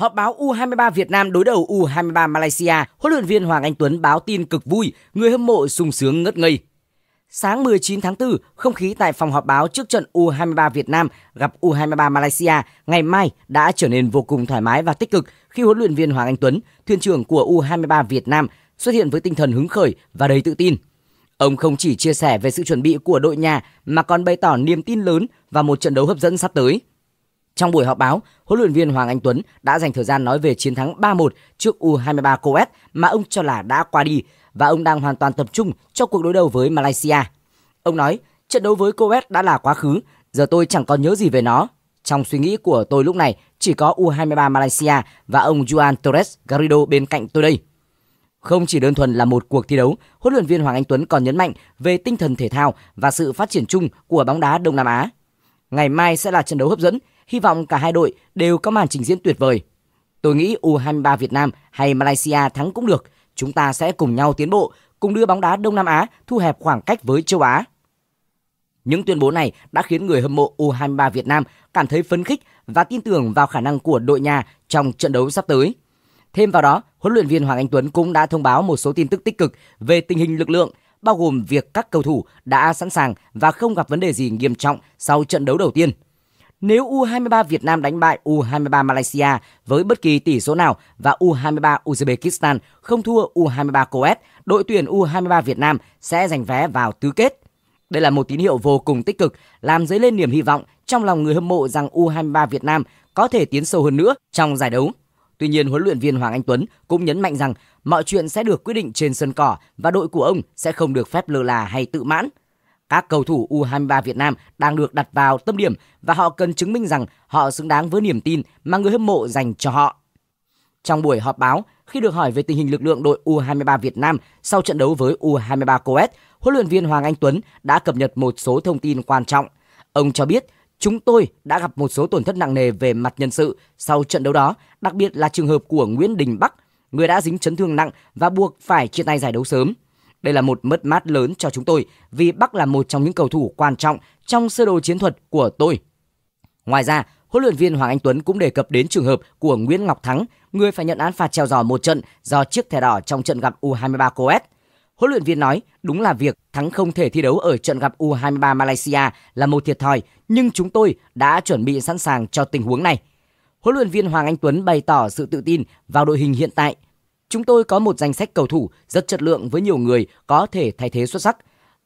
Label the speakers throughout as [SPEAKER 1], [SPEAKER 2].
[SPEAKER 1] Họp báo U23 Việt Nam đối đầu U23 Malaysia, huấn luyện viên Hoàng Anh Tuấn báo tin cực vui, người hâm mộ sung sướng ngất ngây. Sáng 19 tháng 4, không khí tại phòng họp báo trước trận U23 Việt Nam gặp U23 Malaysia ngày mai đã trở nên vô cùng thoải mái và tích cực khi huấn luyện viên Hoàng Anh Tuấn, thuyền trưởng của U23 Việt Nam, xuất hiện với tinh thần hứng khởi và đầy tự tin. Ông không chỉ chia sẻ về sự chuẩn bị của đội nhà mà còn bày tỏ niềm tin lớn vào một trận đấu hấp dẫn sắp tới. Trong buổi họp báo, huấn luyện viên Hoàng Anh Tuấn đã dành thời gian nói về chiến thắng 3-1 trước U23 Coes mà ông cho là đã qua đi và ông đang hoàn toàn tập trung cho cuộc đối đầu với Malaysia. Ông nói, trận đấu với Coes đã là quá khứ, giờ tôi chẳng còn nhớ gì về nó. Trong suy nghĩ của tôi lúc này chỉ có U23 Malaysia và ông Juan Torres Garrido bên cạnh tôi đây. Không chỉ đơn thuần là một cuộc thi đấu, huấn luyện viên Hoàng Anh Tuấn còn nhấn mạnh về tinh thần thể thao và sự phát triển chung của bóng đá Đông Nam Á. Ngày mai sẽ là trận đấu hấp dẫn, Hy vọng cả hai đội đều có màn trình diễn tuyệt vời. Tôi nghĩ U23 Việt Nam hay Malaysia thắng cũng được. Chúng ta sẽ cùng nhau tiến bộ, cùng đưa bóng đá Đông Nam Á thu hẹp khoảng cách với châu Á. Những tuyên bố này đã khiến người hâm mộ U23 Việt Nam cảm thấy phấn khích và tin tưởng vào khả năng của đội nhà trong trận đấu sắp tới. Thêm vào đó, huấn luyện viên Hoàng Anh Tuấn cũng đã thông báo một số tin tức tích cực về tình hình lực lượng, bao gồm việc các cầu thủ đã sẵn sàng và không gặp vấn đề gì nghiêm trọng sau trận đấu đầu tiên – nếu U23 Việt Nam đánh bại U23 Malaysia với bất kỳ tỷ số nào và U23 Uzbekistan không thua U23 Kuwait, đội tuyển U23 Việt Nam sẽ giành vé vào tứ kết. Đây là một tín hiệu vô cùng tích cực, làm dấy lên niềm hy vọng trong lòng người hâm mộ rằng U23 Việt Nam có thể tiến sâu hơn nữa trong giải đấu. Tuy nhiên, huấn luyện viên Hoàng Anh Tuấn cũng nhấn mạnh rằng mọi chuyện sẽ được quyết định trên sân cỏ và đội của ông sẽ không được phép lơ là hay tự mãn – các cầu thủ U23 Việt Nam đang được đặt vào tâm điểm và họ cần chứng minh rằng họ xứng đáng với niềm tin mà người hâm mộ dành cho họ. Trong buổi họp báo, khi được hỏi về tình hình lực lượng đội U23 Việt Nam sau trận đấu với U23 Coet, huấn luyện viên Hoàng Anh Tuấn đã cập nhật một số thông tin quan trọng. Ông cho biết, chúng tôi đã gặp một số tổn thất nặng nề về mặt nhân sự sau trận đấu đó, đặc biệt là trường hợp của Nguyễn Đình Bắc, người đã dính chấn thương nặng và buộc phải chia tay giải đấu sớm. Đây là một mất mát lớn cho chúng tôi vì Bắc là một trong những cầu thủ quan trọng trong sơ đồ chiến thuật của tôi. Ngoài ra, huấn luyện viên Hoàng Anh Tuấn cũng đề cập đến trường hợp của Nguyễn Ngọc Thắng, người phải nhận án phạt treo giò một trận do chiếc thẻ đỏ trong trận gặp U23 Coes. Huấn luyện viên nói, đúng là việc Thắng không thể thi đấu ở trận gặp U23 Malaysia là một thiệt thòi, nhưng chúng tôi đã chuẩn bị sẵn sàng cho tình huống này. Huấn luyện viên Hoàng Anh Tuấn bày tỏ sự tự tin vào đội hình hiện tại – Chúng tôi có một danh sách cầu thủ rất chất lượng với nhiều người có thể thay thế xuất sắc.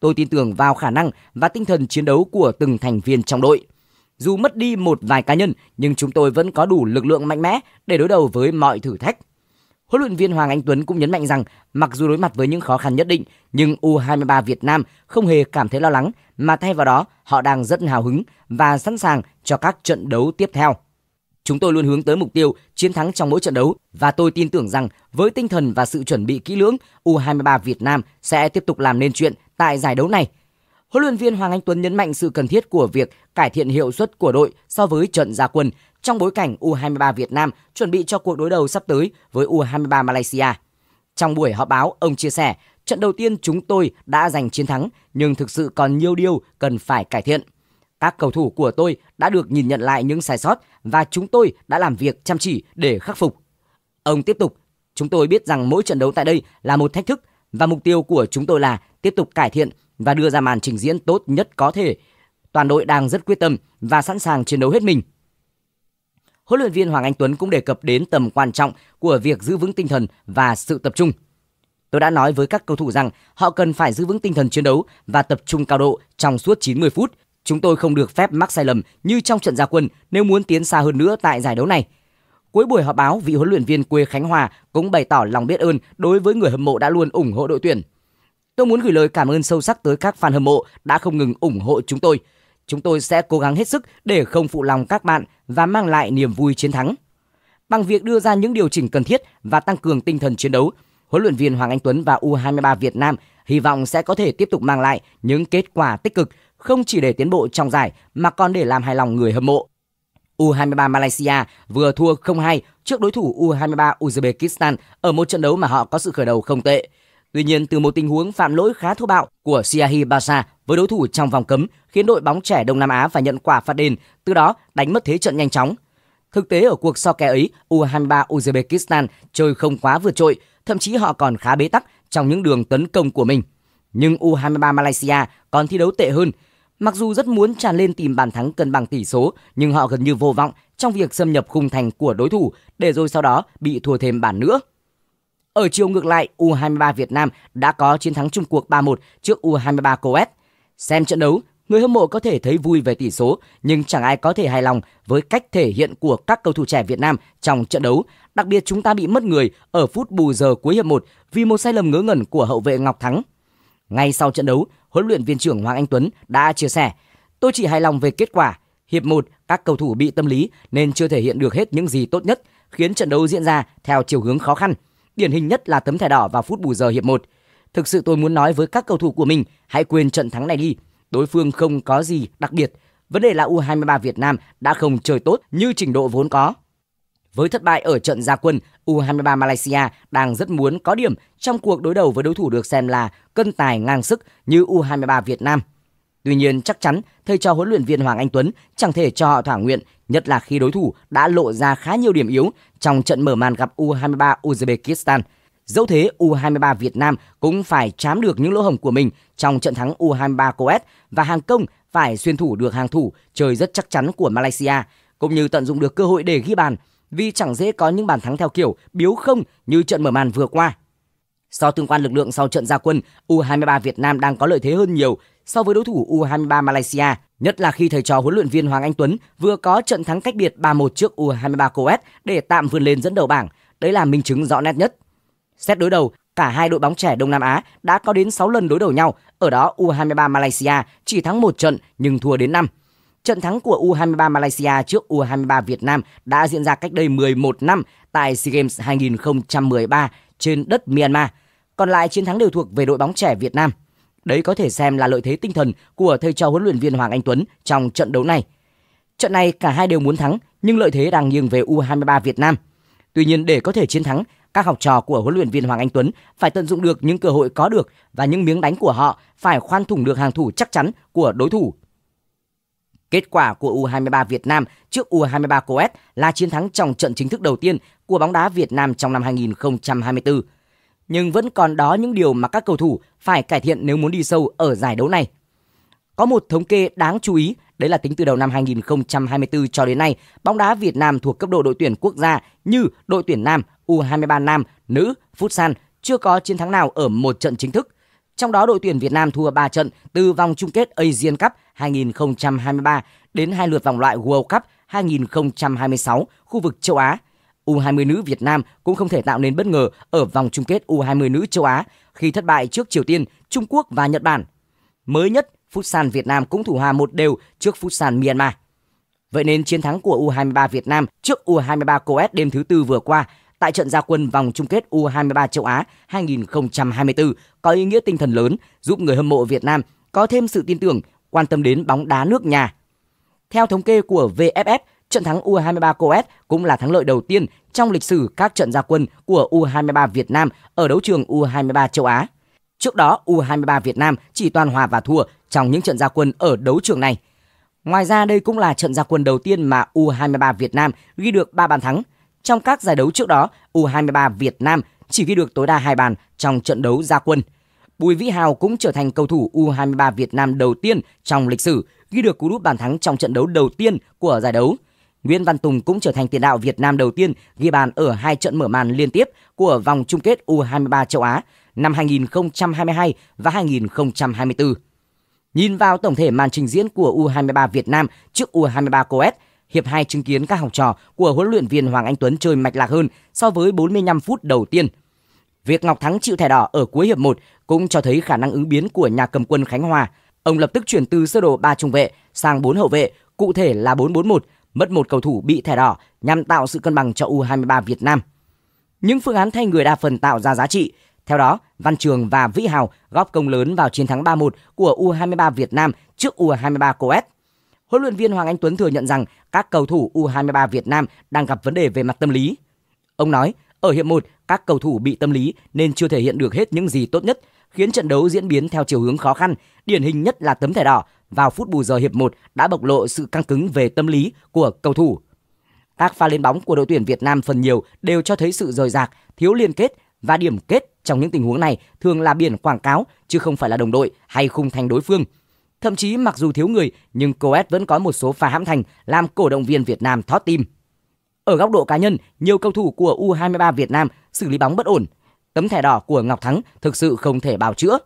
[SPEAKER 1] Tôi tin tưởng vào khả năng và tinh thần chiến đấu của từng thành viên trong đội. Dù mất đi một vài cá nhân nhưng chúng tôi vẫn có đủ lực lượng mạnh mẽ để đối đầu với mọi thử thách. Huấn luyện viên Hoàng Anh Tuấn cũng nhấn mạnh rằng mặc dù đối mặt với những khó khăn nhất định nhưng U23 Việt Nam không hề cảm thấy lo lắng mà thay vào đó họ đang rất hào hứng và sẵn sàng cho các trận đấu tiếp theo. Chúng tôi luôn hướng tới mục tiêu chiến thắng trong mỗi trận đấu và tôi tin tưởng rằng với tinh thần và sự chuẩn bị kỹ lưỡng, U23 Việt Nam sẽ tiếp tục làm nên chuyện tại giải đấu này. Huấn luyện viên Hoàng Anh Tuấn nhấn mạnh sự cần thiết của việc cải thiện hiệu suất của đội so với trận ra quân trong bối cảnh U23 Việt Nam chuẩn bị cho cuộc đối đầu sắp tới với U23 Malaysia. Trong buổi họp báo, ông chia sẻ, trận đầu tiên chúng tôi đã giành chiến thắng nhưng thực sự còn nhiều điều cần phải cải thiện. Các cầu thủ của tôi đã được nhìn nhận lại những sai sót và chúng tôi đã làm việc chăm chỉ để khắc phục. Ông tiếp tục, chúng tôi biết rằng mỗi trận đấu tại đây là một thách thức và mục tiêu của chúng tôi là tiếp tục cải thiện và đưa ra màn trình diễn tốt nhất có thể. Toàn đội đang rất quyết tâm và sẵn sàng chiến đấu hết mình. Huấn luyện viên Hoàng Anh Tuấn cũng đề cập đến tầm quan trọng của việc giữ vững tinh thần và sự tập trung. Tôi đã nói với các cầu thủ rằng họ cần phải giữ vững tinh thần chiến đấu và tập trung cao độ trong suốt 90 phút – Chúng tôi không được phép mắc sai lầm như trong trận gia quân nếu muốn tiến xa hơn nữa tại giải đấu này. Cuối buổi họp báo, vị huấn luyện viên quê Khánh Hòa cũng bày tỏ lòng biết ơn đối với người hâm mộ đã luôn ủng hộ đội tuyển. Tôi muốn gửi lời cảm ơn sâu sắc tới các fan hâm mộ đã không ngừng ủng hộ chúng tôi. Chúng tôi sẽ cố gắng hết sức để không phụ lòng các bạn và mang lại niềm vui chiến thắng. Bằng việc đưa ra những điều chỉnh cần thiết và tăng cường tinh thần chiến đấu, huấn luyện viên Hoàng Anh Tuấn và U23 Việt Nam hy vọng sẽ có thể tiếp tục mang lại những kết quả tích cực không chỉ để tiến bộ trong giải mà còn để làm hài lòng người hâm mộ. U23 Malaysia vừa thua 0-2 trước đối thủ U23 Uzbekistan ở một trận đấu mà họ có sự khởi đầu không tệ. Tuy nhiên, từ một tình huống phạm lỗi khá thô bạo của Siahi Basa với đối thủ trong vòng cấm khiến đội bóng trẻ Đông Nam Á phải nhận quả phạt đền, từ đó đánh mất thế trận nhanh chóng. Thực tế ở cuộc so kè ấy, U23 Uzbekistan chơi không quá vượt trội, thậm chí họ còn khá bế tắc trong những đường tấn công của mình. Nhưng U23 Malaysia còn thi đấu tệ hơn, Mặc dù rất muốn tràn lên tìm bàn thắng cân bằng tỷ số, nhưng họ gần như vô vọng trong việc xâm nhập khung thành của đối thủ để rồi sau đó bị thua thêm bàn nữa. Ở chiều ngược lại, U23 Việt Nam đã có chiến thắng chung cuộc 3-1 trước U23 Coes. Xem trận đấu, người hâm mộ có thể thấy vui về tỷ số, nhưng chẳng ai có thể hài lòng với cách thể hiện của các cầu thủ trẻ Việt Nam trong trận đấu. Đặc biệt chúng ta bị mất người ở phút bù giờ cuối hiệp 1 vì một sai lầm ngớ ngẩn của hậu vệ Ngọc Thắng. Ngay sau trận đấu, huấn luyện viên trưởng Hoàng Anh Tuấn đã chia sẻ, tôi chỉ hài lòng về kết quả. Hiệp 1, các cầu thủ bị tâm lý nên chưa thể hiện được hết những gì tốt nhất, khiến trận đấu diễn ra theo chiều hướng khó khăn. Điển hình nhất là tấm thẻ đỏ vào phút bù giờ hiệp 1. Thực sự tôi muốn nói với các cầu thủ của mình, hãy quên trận thắng này đi. Đối phương không có gì đặc biệt. Vấn đề là U23 Việt Nam đã không chơi tốt như trình độ vốn có. Với thất bại ở trận gia quân, U23 Malaysia đang rất muốn có điểm trong cuộc đối đầu với đối thủ được xem là cân tài ngang sức như U23 Việt Nam. Tuy nhiên chắc chắn thầy trò huấn luyện viên Hoàng Anh Tuấn chẳng thể cho họ thỏa nguyện, nhất là khi đối thủ đã lộ ra khá nhiều điểm yếu trong trận mở màn gặp U23 Uzbekistan. Dẫu thế, U23 Việt Nam cũng phải chám được những lỗ hổng của mình trong trận thắng U23 Coes và hàng công phải xuyên thủ được hàng thủ chơi rất chắc chắn của Malaysia, cũng như tận dụng được cơ hội để ghi bàn – vì chẳng dễ có những bàn thắng theo kiểu biếu không như trận mở màn vừa qua. So tương quan lực lượng sau trận gia quân, U23 Việt Nam đang có lợi thế hơn nhiều so với đối thủ U23 Malaysia, nhất là khi thầy trò huấn luyện viên Hoàng Anh Tuấn vừa có trận thắng cách biệt 3-1 trước U23 Coes để tạm vươn lên dẫn đầu bảng. Đấy là minh chứng rõ nét nhất. Xét đối đầu, cả hai đội bóng trẻ Đông Nam Á đã có đến 6 lần đối đầu nhau, ở đó U23 Malaysia chỉ thắng một trận nhưng thua đến 5. Trận thắng của U23 Malaysia trước U23 Việt Nam đã diễn ra cách đây 11 năm tại SEA Games 2013 trên đất Myanmar. Còn lại chiến thắng đều thuộc về đội bóng trẻ Việt Nam. Đấy có thể xem là lợi thế tinh thần của thầy trò huấn luyện viên Hoàng Anh Tuấn trong trận đấu này. Trận này cả hai đều muốn thắng nhưng lợi thế đang nghiêng về U23 Việt Nam. Tuy nhiên để có thể chiến thắng, các học trò của huấn luyện viên Hoàng Anh Tuấn phải tận dụng được những cơ hội có được và những miếng đánh của họ phải khoan thủng được hàng thủ chắc chắn của đối thủ Kết quả của U23 Việt Nam trước U23 Coes là chiến thắng trong trận chính thức đầu tiên của bóng đá Việt Nam trong năm 2024. Nhưng vẫn còn đó những điều mà các cầu thủ phải cải thiện nếu muốn đi sâu ở giải đấu này. Có một thống kê đáng chú ý, đấy là tính từ đầu năm 2024 cho đến nay, bóng đá Việt Nam thuộc cấp độ đội tuyển quốc gia như đội tuyển nam, U23 nam, nữ, futsal chưa có chiến thắng nào ở một trận chính thức. Trong đó đội tuyển Việt Nam thua 3 trận từ vòng chung kết Asian Cup 2023 đến hai lượt vòng loại World Cup 2026 khu vực châu Á. U20 nữ Việt Nam cũng không thể tạo nên bất ngờ ở vòng chung kết U20 nữ châu Á khi thất bại trước Triều Tiên, Trung Quốc và Nhật Bản. Mới nhất, Futsal Việt Nam cũng thủ hòa một đều trước Futsal Myanmar. Vậy nên chiến thắng của U23 Việt Nam trước U23 Coes đêm thứ tư vừa qua tại trận gia quân vòng chung kết U23 châu Á 2024 có ý nghĩa tinh thần lớn, giúp người hâm mộ Việt Nam có thêm sự tin tưởng quan tâm đến bóng đá nước nhà. Theo thống kê của VFF, trận thắng U23 Coes cũng là thắng lợi đầu tiên trong lịch sử các trận gia quân của U23 Việt Nam ở đấu trường U23 châu Á. Trước đó, U23 Việt Nam chỉ toàn hòa và thua trong những trận gia quân ở đấu trường này. Ngoài ra, đây cũng là trận gia quân đầu tiên mà U23 Việt Nam ghi được 3 bàn thắng. Trong các giải đấu trước đó, U23 Việt Nam chỉ ghi được tối đa 2 bàn trong trận đấu gia quân. Bùi Vĩ Hào cũng trở thành cầu thủ U23 Việt Nam đầu tiên trong lịch sử ghi được cú đúp bàn thắng trong trận đấu đầu tiên của giải đấu. Nguyễn Văn Tùng cũng trở thành tiền đạo Việt Nam đầu tiên ghi bàn ở hai trận mở màn liên tiếp của vòng chung kết U23 châu Á năm 2022 và 2024. Nhìn vào tổng thể màn trình diễn của U23 Việt Nam trước U23 Coes, hiệp 2 chứng kiến các học trò của huấn luyện viên Hoàng Anh Tuấn chơi mạch lạc hơn so với 45 phút đầu tiên. Việc Ngọc Thắng chịu thẻ đỏ ở cuối hiệp 1 cũng cho thấy khả năng ứng biến của nhà cầm quân Khánh Hòa. Ông lập tức chuyển từ sơ đồ 3 trung vệ sang 4 hậu vệ, cụ thể là 4-4-1, mất một cầu thủ bị thẻ đỏ nhằm tạo sự cân bằng cho U23 Việt Nam. Những phương án thay người đa phần tạo ra giá trị. Theo đó, Văn Trường và Vĩ Hào góp công lớn vào chiến thắng 3-1 của U23 Việt Nam trước U23 Coes. Huấn luyện viên Hoàng Anh Tuấn thừa nhận rằng các cầu thủ U23 Việt Nam đang gặp vấn đề về mặt tâm lý. Ông nói, ở hiệp 1, các cầu thủ bị tâm lý nên chưa thể hiện được hết những gì tốt nhất khiến trận đấu diễn biến theo chiều hướng khó khăn, điển hình nhất là tấm thẻ đỏ vào phút bù giờ hiệp 1 đã bộc lộ sự căng cứng về tâm lý của cầu thủ. Các pha lên bóng của đội tuyển Việt Nam phần nhiều đều cho thấy sự rời rạc, thiếu liên kết và điểm kết trong những tình huống này thường là biển quảng cáo chứ không phải là đồng đội hay khung thành đối phương. Thậm chí mặc dù thiếu người nhưng Coet vẫn có một số pha hãm thành làm cổ động viên Việt Nam thót tim. Ở góc độ cá nhân, nhiều cầu thủ của U23 Việt Nam xử lý bóng bất ổn, Tấm thẻ đỏ của Ngọc Thắng thực sự không thể bào chữa.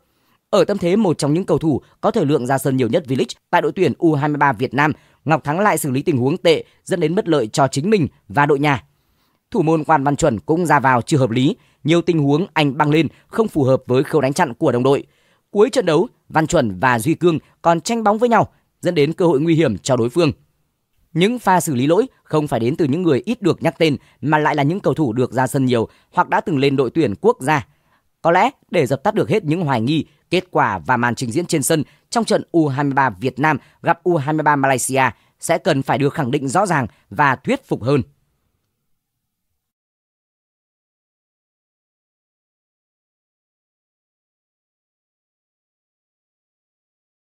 [SPEAKER 1] Ở tâm thế một trong những cầu thủ có thời lượng ra sân nhiều nhất V-League tại đội tuyển U23 Việt Nam, Ngọc Thắng lại xử lý tình huống tệ dẫn đến bất lợi cho chính mình và đội nhà. Thủ môn Quan Văn Chuẩn cũng ra vào chưa hợp lý, nhiều tình huống anh băng lên không phù hợp với khâu đánh chặn của đồng đội. Cuối trận đấu, Văn Chuẩn và Duy Cương còn tranh bóng với nhau dẫn đến cơ hội nguy hiểm cho đối phương. Những pha xử lý lỗi không phải đến từ những người ít được nhắc tên mà lại là những cầu thủ được ra sân nhiều hoặc đã từng lên đội tuyển quốc gia. Có lẽ để dập tắt được hết những hoài nghi, kết quả và màn trình diễn trên sân trong trận U23 Việt Nam gặp U23 Malaysia sẽ cần phải được khẳng định rõ ràng và thuyết phục hơn.